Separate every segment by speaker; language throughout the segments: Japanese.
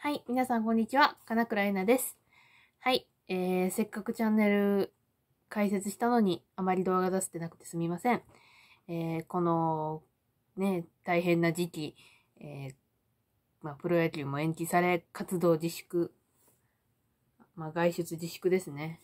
Speaker 1: はい、皆さんこんにちは。金倉えなです。はい、えー、せっかくチャンネル開設したのに、あまり動画出せてなくてすみません。えー、この、ね、大変な時期、えー、まあ、プロ野球も延期され、活動自粛、まあ、外出自粛ですね、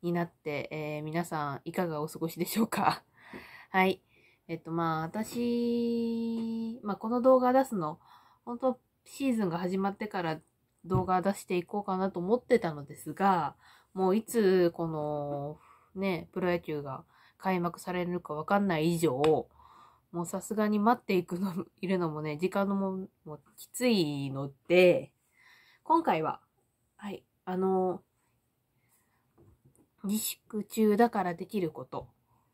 Speaker 1: になって、えー、皆さんいかがお過ごしでしょうか はい。えっと、まあ、私、まあ、この動画出すの、本当シーズンが始まってから動画出していこうかなと思ってたのですが、もういつこのね、プロ野球が開幕されるかわかんない以上、もうさすがに待っていくの、いるのもね、時間のも、もうきついので、今回は、はい、あの、自粛中だからできること、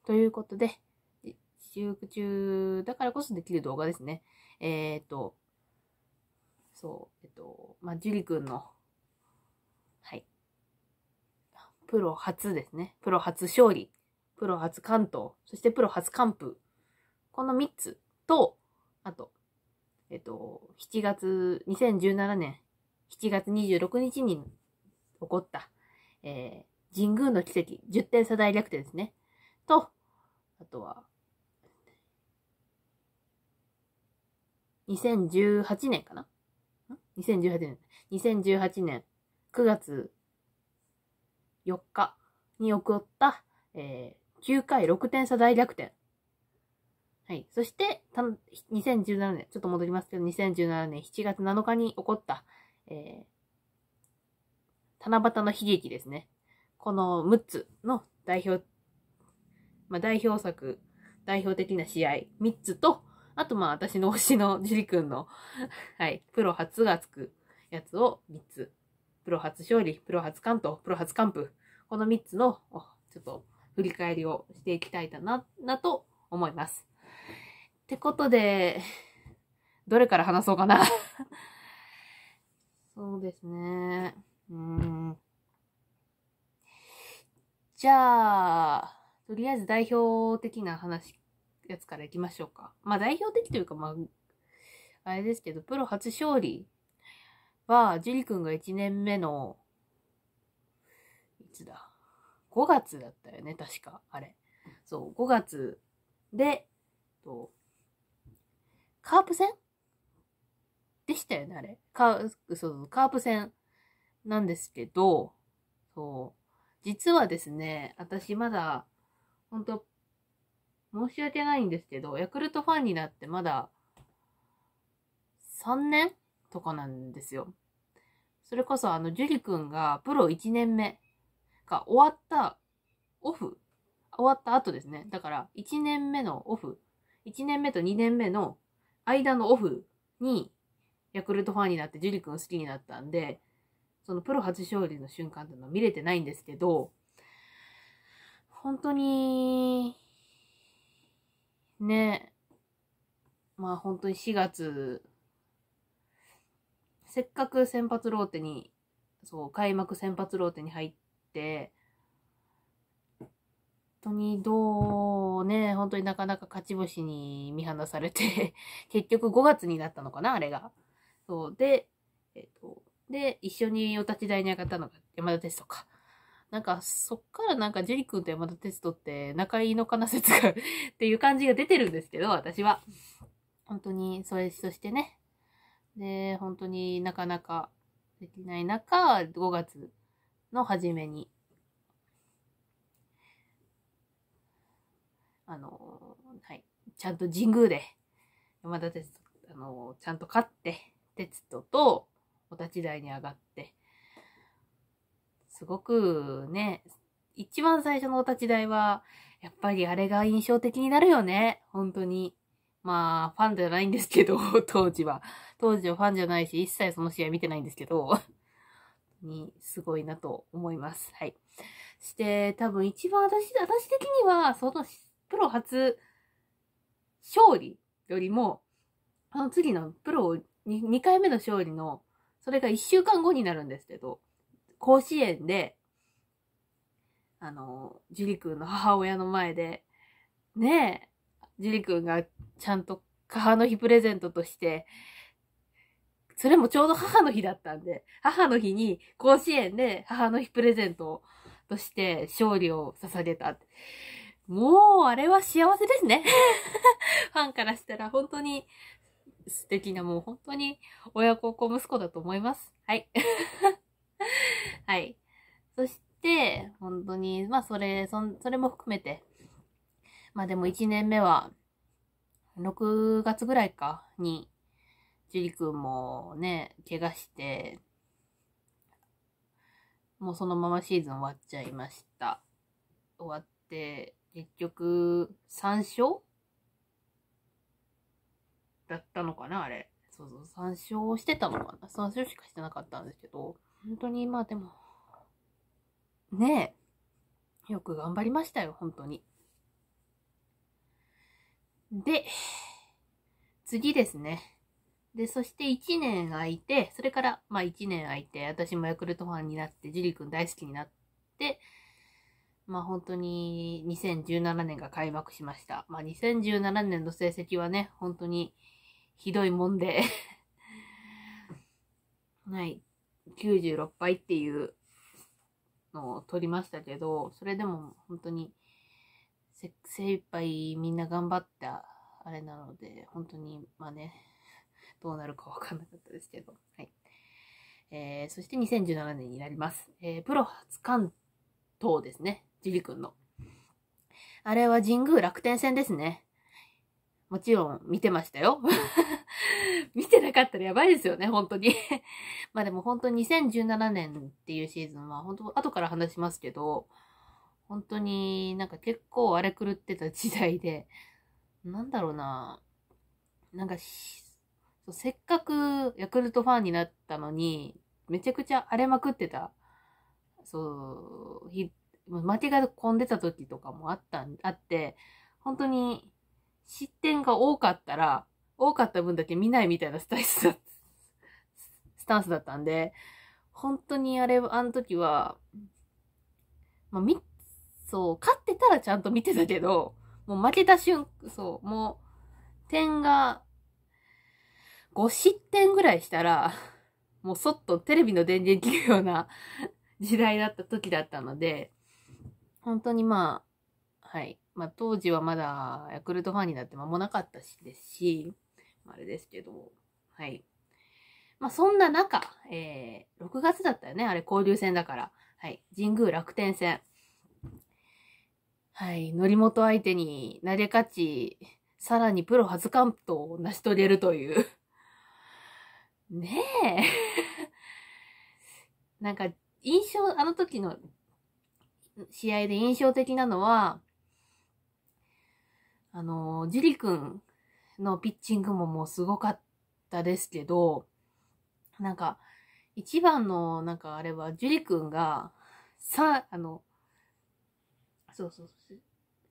Speaker 1: ということで、自粛中だからこそできる動画ですね。えっ、ー、と、そう、えっと、まあ、ジュリ君の、はい。プロ初ですね。プロ初勝利。プロ初関東。そしてプロ初完封。この3つと、あと、えっと、7月、2017年7月26日に起こった、えー、神宮の奇跡、10点差大逆転ですね。と、あとは、2018年かな2018年、2018年9月4日に起こった、えー、9回6点差大逆転。はい。そして、た2017年、ちょっと戻りますけど、2017年7月7日に起こった、えー、七夕の悲劇ですね。この6つの代表、まあ、代表作、代表的な試合3つと、あとまあ私の推しの ジリ君のはい、プロ初がつくやつを3つ。プロ初勝利、プロ初関東、プロ初完封。この3つの、ちょっと振り返りをしていきたいな、なと思います。ってことで、どれから話そうかな そうですね。うん。じゃあ、とりあえず代表的な話やつからいきましょうか。まあ代表的というか、まあ、あれですけど、プロ初勝利は、ジュリ君が1年目の、いつだ ?5 月だったよね、確か。あれ。そう、5月で、とカープ戦でしたよね、あれ。カーそうカープ戦なんですけど、そう、実はですね、私まだ、本当申し訳ないんですけど、ヤクルトファンになってまだ3年とかなんですよ。それこそあの、ジュリ君がプロ1年目が終わったオフ、終わった後ですね。だから1年目のオフ、1年目と2年目の間のオフにヤクルトファンになってジュリ君好きになったんで、そのプロ初勝利の瞬間っていうのは見れてないんですけど、本当にねまあ本当に4月、せっかく先発ローテに、そう、開幕先発ローテに入って、本当にどうね、本当になかなか勝ち星に見放されて 結局5月になったのかな、あれが。そう、で、えっ、と、で、一緒にお立ち台に上がったのが山田哲人か。なんか、そっからなんか、ジェリ君と山田哲人って仲いいのかな説が っていう感じが出てるんですけど、私は。本当に、それとしてね。で、本当になかなかできない中、5月の初めに、あの、はい、ちゃんと神宮で、山田哲人、あの、ちゃんと勝って、哲人とお立ち台に上がって、すごくね、一番最初のお立ち台は、やっぱりあれが印象的になるよね。本当に。まあ、ファンじゃないんですけど、当時は。当時はファンじゃないし、一切その試合見てないんですけど、に、すごいなと思います。はい。して、多分一番私、私的には、その、プロ初勝利よりも、あの次のプロ2回目の勝利の、それが1週間後になるんですけど、甲子園で、あの、ジュリ君の母親の前で、ねえ、ジュリ君がちゃんと母の日プレゼントとして、それもちょうど母の日だったんで、母の日に甲子園で母の日プレゼントとして勝利を捧げた。もう、あれは幸せですね。ファンからしたら本当に素敵な、もう本当に親孝行息子だと思います。はい。はい。そして、本当に、まあそれ、そそれも含めて、まあでも1年目は、6月ぐらいかに、ジュリ君もね、怪我して、もうそのままシーズン終わっちゃいました。終わって、結局、3勝だったのかなあれ。そうそう、参照してたのかな参照しかしてなかったんですけど、本当に、まあでも、ねえ、よく頑張りましたよ、本当に。で、次ですね。で、そして1年空いて、それから、まあ1年空いて、私もヤクルトファンになって、ジュリ君大好きになって、まあ本当に2017年が開幕しました。まあ2017年の成績はね、本当にひどいもんで はい、96杯っていうのを取りましたけど、それでも本当に精一杯みんな頑張ったあれなので、本当に、まあね、どうなるかわかんなかったですけど、はい。えー、そして2017年になります。えー、プロ初関東ですね。ジリ君の。あれは神宮楽天戦ですね。もちろん見てましたよ。見てなかったらやばいですよね、本当に まあでも本当に2017年っていうシーズンは、本当後から話しますけど、本当になんか結構荒れ狂ってた時代で、なんだろうな、なんかせっかくヤクルトファンになったのに、めちゃくちゃ荒れまくってた、そう、負けが混んでた時とかもあった、あって、本当に失点が多かったら、多かった分だけ見ないみたいなスタイスだ、スタンスだったんで、本当にあれ、あの時は、まあ、み、そう、勝ってたらちゃんと見てたけど、もう負けた瞬、そう、もう、点が、5失点ぐらいしたら、もうそっとテレビの電源切るような時代だった時だったので、本当にまあ、はい。まあ、当時はまだヤクルトファンになって間もなかったしですし、あれですけど、はい。まあ、そんな中、えー、6月だったよね、あれ交流戦だから。はい。神宮楽天戦。はい。則本相手に投げ勝ち、さらにプロ初完封を成し遂げるというねえ なんか、印象、あの時の試合で印象的なのは、あの、ジリ君のピッチングももうすごかったですけど、なんか、一番の、なんかあれは、ジュリ君が、さ、あの、そうそうそう、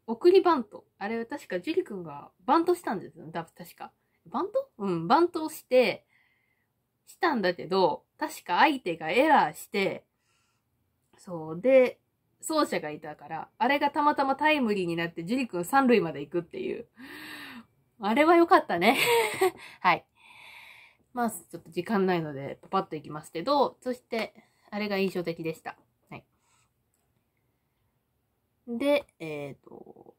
Speaker 1: 送りバント。あれは確かジュリ君がバントしたんですよ。確か。バントうん、バントをして、したんだけど、確か相手がエラーして、そう、で、走者がいたから、あれがたまたまタイムリーになって樹君三塁まで行くっていう。あれは良かったね はい。まあ、ちょっと時間ないので、パパッといきますけど、そして、あれが印象的でした。はい。で、えっ、ー、と、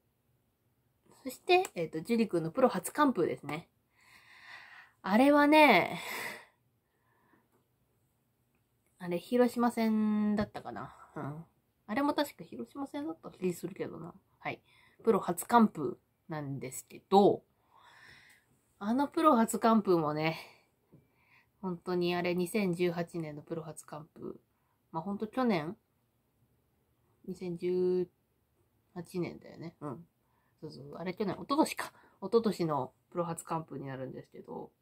Speaker 1: そして、えっ、ー、と、リ君のプロ初完封ですね。あれはね、あれ、広島戦だったかな。うん。あれも確か広島戦だった気するけどな。はい。プロ初完封なんですけど、あのプロ初完封もね、本当にあれ2018年のプロ初完封。まあ本当去年 ?2018 年だよね。うん。そうそう。あれ去年、一昨年か。一昨年のプロ初完封になるんですけど。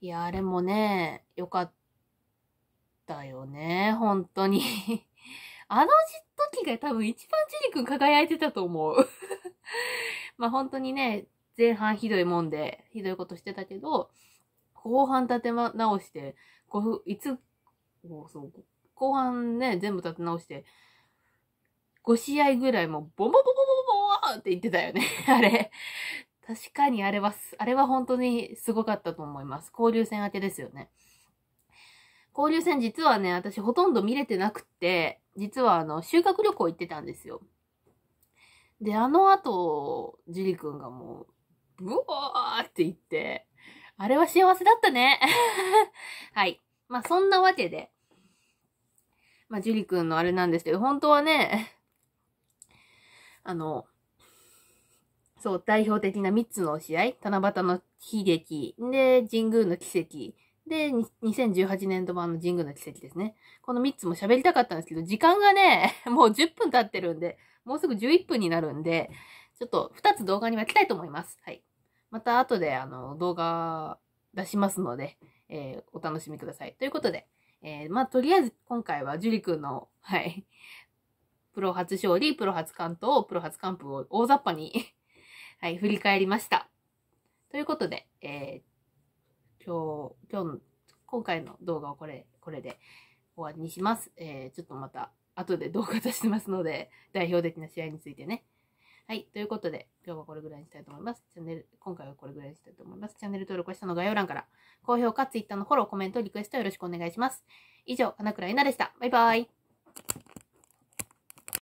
Speaker 1: いや、あれもね、良かったよね。本当にあの時が多分一番ジェ君輝いてたと思う まあ本当にね、前半ひどいもんで、ひどいことしてたけど、後半立て直して、分いつ、そう後半ね、全部立て直して、5試合ぐらいもう、ボンボンボンボンボンボンって言ってたよねあれ。確かにあれは、あれは本当にすごかったと思います。交流戦明けですよね。交流戦実はね、私ほとんど見れてなくって、実はあの、修学旅行行ってたんですよ。で、あの後、ジリ君がもう、ブワーって言って、あれは幸せだったね。はい。まあ、そんなわけで。まあ、ジュリ君のあれなんですけど、本当はね、あの、そう、代表的な3つの試合、七夕の悲劇、で、神宮の奇跡、で、2018年度版の神宮の奇跡ですね。この3つも喋りたかったんですけど、時間がね、もう10分経ってるんで、もうすぐ11分になるんで、ちょっと2つ動画に分けたいと思います。はい。また後であの動画出しますので、えー、お楽しみください。ということで、えー、まあ、とりあえず今回はジュリ君の、はい、プロ初勝利、プロ初関東、プロ初完封を大雑把にはい、振り返りました。ということで、えー今日、今日の、今回の動画はこれ、これで終わりにします。えー、ちょっとまた後で動画出してますので、代表的な試合についてね。はい。ということで、今日はこれぐらいにしたいと思います。チャンネル、今回はこれぐらいにしたいと思います。チャンネル登録は下の概要欄から、高評価、Twitter のフォロー、コメント、リクエストよろしくお願いします。以上、花倉ゆなでした。バイバイ。